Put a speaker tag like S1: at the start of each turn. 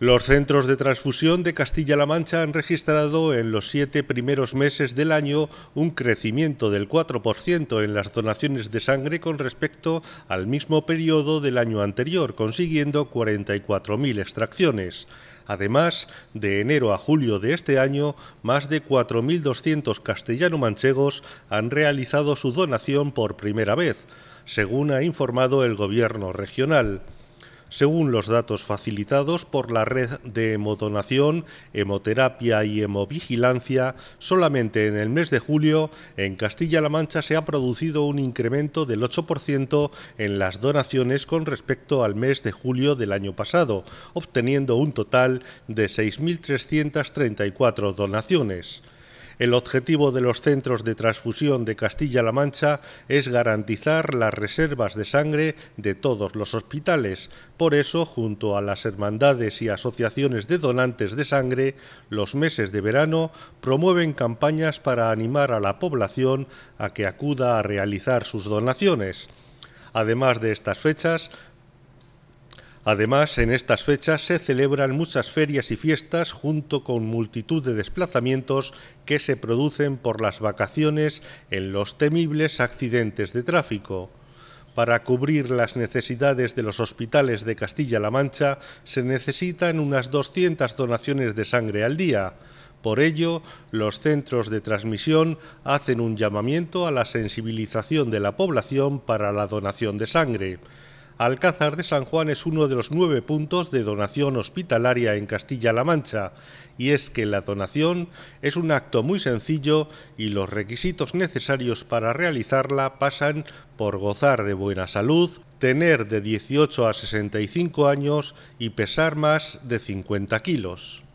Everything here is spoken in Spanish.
S1: Los centros de transfusión de Castilla-La Mancha han registrado en los siete primeros meses del año un crecimiento del 4% en las donaciones de sangre con respecto al mismo periodo del año anterior, consiguiendo 44.000 extracciones. Además, de enero a julio de este año, más de 4.200 castellano-manchegos han realizado su donación por primera vez, según ha informado el Gobierno regional según los datos facilitados por la red de hemodonación, hemoterapia y hemovigilancia, solamente en el mes de julio en Castilla-La Mancha se ha producido un incremento del 8% en las donaciones con respecto al mes de julio del año pasado, obteniendo un total de 6.334 donaciones. El objetivo de los centros de transfusión de Castilla-La Mancha es garantizar las reservas de sangre de todos los hospitales. Por eso, junto a las hermandades y asociaciones de donantes de sangre, los meses de verano promueven campañas para animar a la población a que acuda a realizar sus donaciones. Además de estas fechas, Además, en estas fechas se celebran muchas ferias y fiestas junto con multitud de desplazamientos que se producen por las vacaciones en los temibles accidentes de tráfico. Para cubrir las necesidades de los hospitales de Castilla-La Mancha se necesitan unas 200 donaciones de sangre al día. Por ello, los centros de transmisión hacen un llamamiento a la sensibilización de la población para la donación de sangre. Alcázar de San Juan es uno de los nueve puntos de donación hospitalaria en Castilla-La Mancha, y es que la donación es un acto muy sencillo y los requisitos necesarios para realizarla pasan por gozar de buena salud, tener de 18 a 65 años y pesar más de 50 kilos.